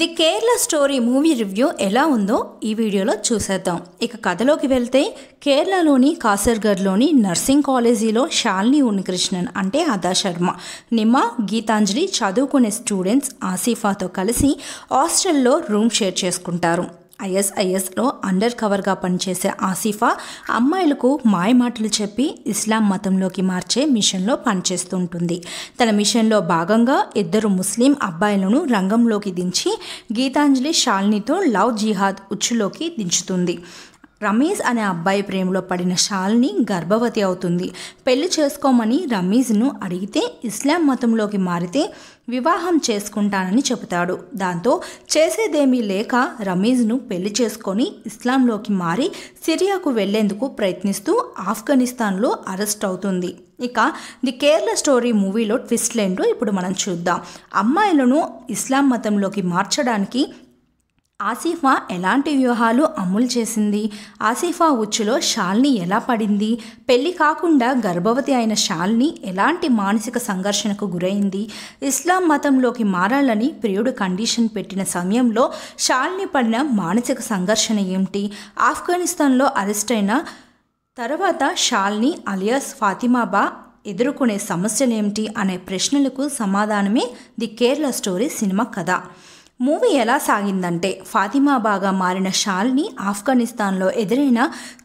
the Kerala story movie review ఎలా ఉందో ఈ వీడియోలో చూసేద్దాం ఇక కథలోకి వెళ్తే కేరళలోని కాసర్గర్లోని నర్సింగ్ కాలేజీలో శాలిని ఉన్నికృష్ణన్ అంటే అదా శర్మ నిమ్మ గీతాంజలి చదువుకునే స్టూడెంట్స్ ఆసిఫాతో కలిసి హాస్టల్లో రూమ్ షేర్ చేసుకుంటారు ఐఎస్ఐఎస్లో అండర్ కవర్గా పనిచేసే ఆసిఫా అమ్మాయిలకు మాయమాటలు చెప్పి ఇస్లాం మతంలోకి మార్చే మిషన్లో పనిచేస్తుంటుంది తన మిషన్లో భాగంగా ఇద్దరు ముస్లిం అబ్బాయిలను రంగంలోకి దించి గీతాంజలి షాల్నీతో లవ్ జిహాద్ ఉచ్చులోకి దించుతుంది రమేష్ అనే అబ్బాయి ప్రేమలో పడిన షాల్ని గర్భవతి అవుతుంది పెళ్లి చేసుకోమని రమీజ్ను అడిగితే ఇస్లాం మతంలోకి మారితే వివాహం చేసుకుంటానని చెబుతాడు దాంతో చేసేదేమీ లేక రమీజ్ను పెళ్లి చేసుకొని ఇస్లాంలోకి మారి సిరియాకు వెళ్లేందుకు ప్రయత్నిస్తూ ఆఫ్ఘనిస్తాన్లో అరెస్ట్ అవుతుంది ఇక ది కేరళ స్టోరీ మూవీలో ట్విస్ట్లేంటో ఇప్పుడు మనం చూద్దాం అమ్మాయిలను ఇస్లాం మతంలోకి మార్చడానికి ఆసిఫా ఎలాంటి వ్యూహాలు అమలు చేసింది ఆసిఫా ఉచ్చులో షాల్ని ఎలా పడింది పెళ్లి కాకుండా గర్భవతి అయిన షాల్ని ఎలాంటి మానసిక సంఘర్షణకు గురైంది ఇస్లాం మతంలోకి మారాలని ప్రియుడు కండిషన్ పెట్టిన సమయంలో షాల్ని పడిన మానసిక సంఘర్షణ ఏమిటి ఆఫ్ఘనిస్తాన్లో అరెస్ట్ అయిన తర్వాత షాల్ని అలియాస్ ఫాతిమాబా ఎదుర్కొనే సమస్యలేమిటి అనే ప్రశ్నలకు సమాధానమే ది కేరళ స్టోరీ సినిమా కథ మూవీ ఎలా సాగిందంటే ఫాతిమా బాగా మారిన షాల్ని ఆఫ్ఘనిస్తాన్లో ఎదురైన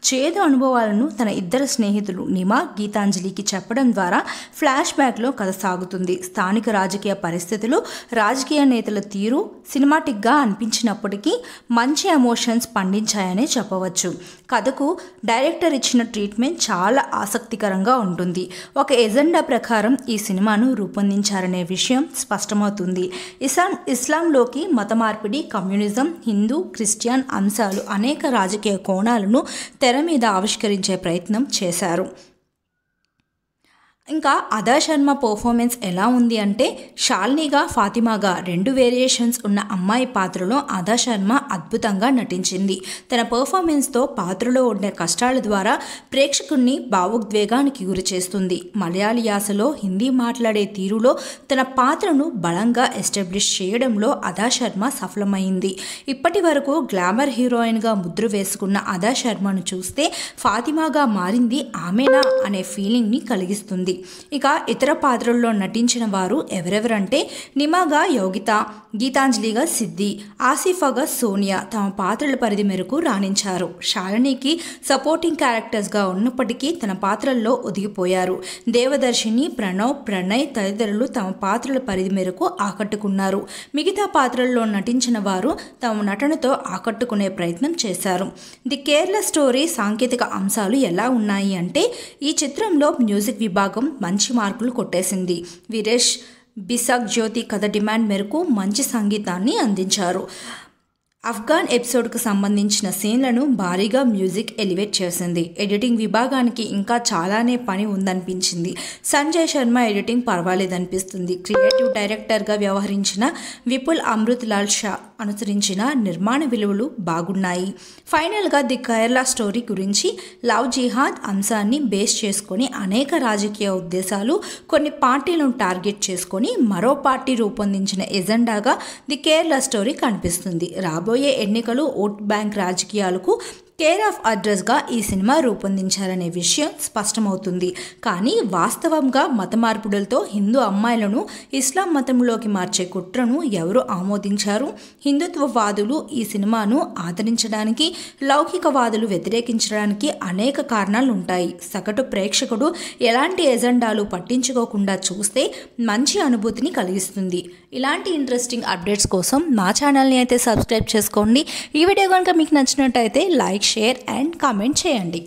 చేదు అనుభవాలను తన ఇద్దరు స్నేహితులు నిమా గీతాంజలికి చెప్పడం ద్వారా ఫ్లాష్ బ్యాక్లో కథ సాగుతుంది స్థానిక రాజకీయ పరిస్థితులు రాజకీయ నేతల తీరు సినిమాటిక్గా అనిపించినప్పటికీ మంచి ఎమోషన్స్ పండించాయనే చెప్పవచ్చు కథకు డైరెక్టర్ ఇచ్చిన ట్రీట్మెంట్ చాలా ఆసక్తికరంగా ఉంటుంది ఒక ఎజెండా ప్రకారం ఈ సినిమాను రూపొందించారనే విషయం స్పష్టమవుతుంది ఇస్లాం ఇస్లాంలోకి మత మార్పిడి కమ్యూనిజం హిందూ క్రిస్టియన్ అంశాలు అనేక రాజకీయ కోణాలను తెర మీద ఆవిష్కరించే ప్రయత్నం చేశారు ఇంకా అదా శర్మ పర్ఫార్మెన్స్ ఎలా ఉంది అంటే షాల్నీగా ఫాతిమాగా రెండు వేరియేషన్స్ ఉన్న అమ్మాయి పాత్రలో అదా శర్మ అద్భుతంగా నటించింది తన పర్ఫార్మెన్స్తో పాత్రలో ఉండే కష్టాల ద్వారా ప్రేక్షకుణ్ణి భావోద్వేగానికి గురి చేస్తుంది మలయాళీ యాసలో హిందీ మాట్లాడే తీరులో తన పాత్రను బలంగా ఎస్టాబ్లిష్ చేయడంలో అదా శర్మ సఫలమైంది ఇప్పటి వరకు గ్లామర్ హీరోయిన్గా ముద్ర వేసుకున్న అదా శర్మను చూస్తే ఫాతిమాగా మారింది ఆమెనా అనే ఫీలింగ్ని కలిగిస్తుంది ఇక ఇతర పాత్రల్లో నటించిన వారు ఎవరెవరంటే నిమాగా యోగిత గీతాంజలిగా సిద్ధి ఆసిఫాగా సోనియా తమ పాత్రల పరిధి మేరకు రాణించారు షాలినికి సపోర్టింగ్ క్యారెక్టర్స్గా ఉన్నప్పటికీ తన పాత్రల్లో ఒదిగిపోయారు దేవదర్శిని ప్రణవ్ ప్రణయ్ తదితరులు తమ పాత్రల పరిధి మేరకు ఆకట్టుకున్నారు మిగతా పాత్రల్లో నటించిన వారు తమ నటనతో ఆకట్టుకునే ప్రయత్నం చేశారు ది కేరళ స్టోరీ సాంకేతిక అంశాలు ఎలా ఉన్నాయి అంటే ఈ చిత్రంలో మ్యూజిక్ విభాగం మంచి మార్కులు కొట్టేసింది వీరేష్ బిసాక్ జ్యోతి కథ డిమాండ్ మేరకు మంచి సంగీతాన్ని అందించారు అఫ్ఘాన్ ఎపిసోడ్కు సంబంధించిన సీన్లను భారీగా మ్యూజిక్ ఎలివేట్ చేసింది ఎడిటింగ్ విభాగానికి ఇంకా చాలానే పని ఉందనిపించింది సంజయ్ శర్మ ఎడిటింగ్ పర్వాలేదనిపిస్తుంది క్రియేటివ్ డైరెక్టర్గా వ్యవహరించిన విపుల్ అమృత్ లాల్ షా అనుసరించిన నిర్మాణ విలువలు బాగున్నాయి ఫైనల్గా ది కేరళ స్టోరీ గురించి లవ్ జిహాద్ అంశాన్ని బేస్ చేసుకొని అనేక రాజకీయ ఉద్దేశాలు కొన్ని పార్టీలను టార్గెట్ చేసుకొని మరో పార్టీ రూపొందించిన ఎజెండాగా ది కేరళ స్టోరీ కనిపిస్తుంది రాబోయే ఎన్నికలు ఓట్ బ్యాంక్ రాజకీయాలకు కేర్ ఆఫ్ అడ్రస్గా ఈ సినిమా రూపొందించారనే విషయం స్పష్టమవుతుంది కానీ వాస్తవంగా మత మార్పుడులతో హిందూ అమ్మాయిలను ఇస్లాం మతంలోకి మార్చే కుట్రను ఎవరు ఆమోదించారు హిందుత్వవాదులు ఈ సినిమాను ఆదరించడానికి లౌకికవాదులు వ్యతిరేకించడానికి అనేక కారణాలు ఉంటాయి సగటు ప్రేక్షకుడు ఎలాంటి ఎజెండాలు పట్టించుకోకుండా చూస్తే మంచి అనుభూతిని కలిగిస్తుంది ఇలాంటి ఇంట్రెస్టింగ్ అప్డేట్స్ కోసం మా ఛానల్ని అయితే సబ్స్క్రైబ్ చేసుకోండి ఈ వీడియో కనుక మీకు నచ్చినట్టయితే లైక్ షేర్ అండ్ కామెంట్ చేయండి